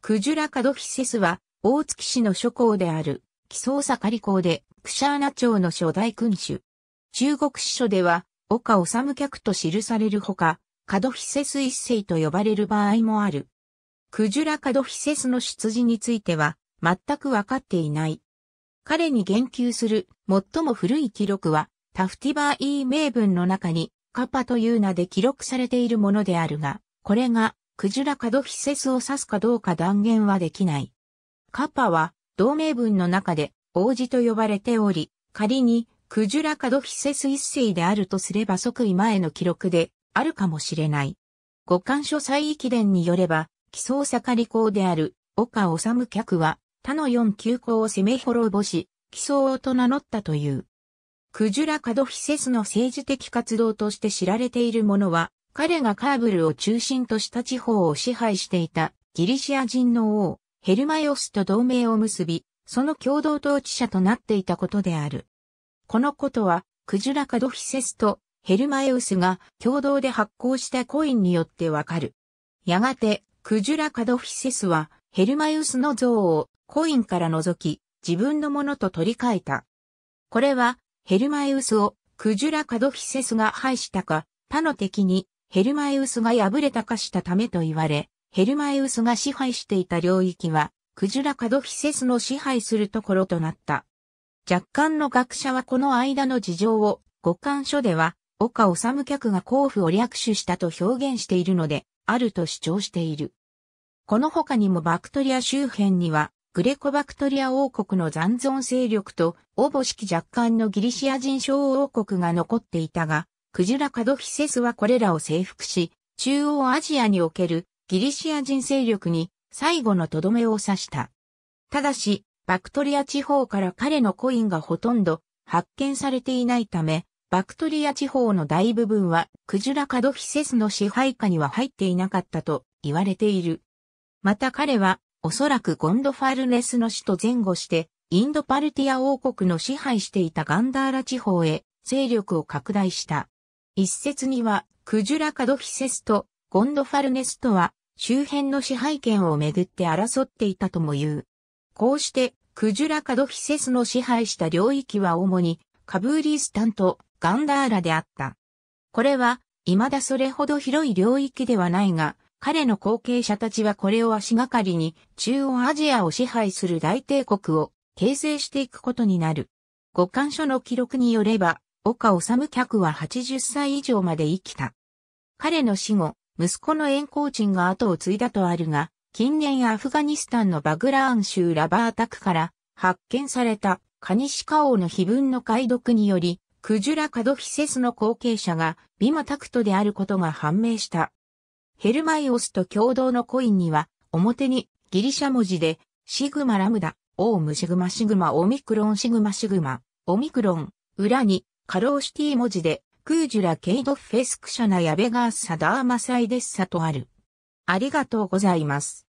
クジュラカドフィセスは、大月市の諸港である、木曽盛港で、クシャーナ朝の初代君主。中国史書では、岡治客と記されるほか、カドフィセス一世と呼ばれる場合もある。クジュラカドフィセスの出自については、全くわかっていない。彼に言及する最も古い記録は、タフティバーイー名文の中に、カパという名で記録されているものであるが、これがクジュラカドヒセスを指すかどうか断言はできない。カッパは、同名文の中で、王子と呼ばれており、仮に、クジュラカドヒセス一世であるとすれば即位前の記録で、あるかもしれない。五巻書祭域伝によれば、奇想盛り公である、岡治客は、他の四旧校を攻め滅ぼし、奇想王と名乗ったという。クジュラカドヒセスの政治的活動として知られているものは、彼がカーブルを中心とした地方を支配していたギリシア人の王、ヘルマイオスと同盟を結び、その共同統治者となっていたことである。このことは、クジュラカドフィセスとヘルマエウスが共同で発行したコインによってわかる。やがて、クジュラカドフィセスはヘルマエウスの像をコインから除き、自分のものと取り替えた。これは、ヘルマエウスをクジュラカドフィセスが廃したか、他の敵にヘルマエウスが敗れた化したためと言われ、ヘルマエウスが支配していた領域は、クジュラカドヒセスの支配するところとなった。若干の学者はこの間の事情を、五感書では、岡治客が甲府を略取したと表現しているので、あると主張している。この他にもバクトリア周辺には、グレコバクトリア王国の残存勢力と、オボ式若干のギリシア人小王国が残っていたが、クジラカドフィセスはこれらを征服し、中央アジアにおけるギリシア人勢力に最後のとどめを刺した。ただし、バクトリア地方から彼のコインがほとんど発見されていないため、バクトリア地方の大部分はクジュラカドフィセスの支配下には入っていなかったと言われている。また彼はおそらくゴンドファルネスの死と前後してインドパルティア王国の支配していたガンダーラ地方へ勢力を拡大した。一説には、クジュラカドフィセスとゴンドファルネスとは周辺の支配権をめぐって争っていたとも言う。こうして、クジュラカドフィセスの支配した領域は主にカブーリースタンとガンダーラであった。これは、未だそれほど広い領域ではないが、彼の後継者たちはこれを足がかりに中央アジアを支配する大帝国を形成していくことになる。五感書の記録によれば、岡治客は80歳以上まで生きた。彼の死後、息子の円光鎮が後を継いだとあるが、近年アフガニスタンのバグラーン州ラバータクから発見されたカニシカ王の碑文の解読により、クジュラカドフィセスの後継者がビマタクトであることが判明した。ヘルマイオスと共同のコインには、表にギリシャ文字で、シグマラムダ、オウムシグマシグマオミクロンシグマシグマ、オミクロン、裏にカローシティ文字で、クージュラ・ケイド・フェスクシャナ・ヤベガーサ・ダーマサイデッサとある。ありがとうございます。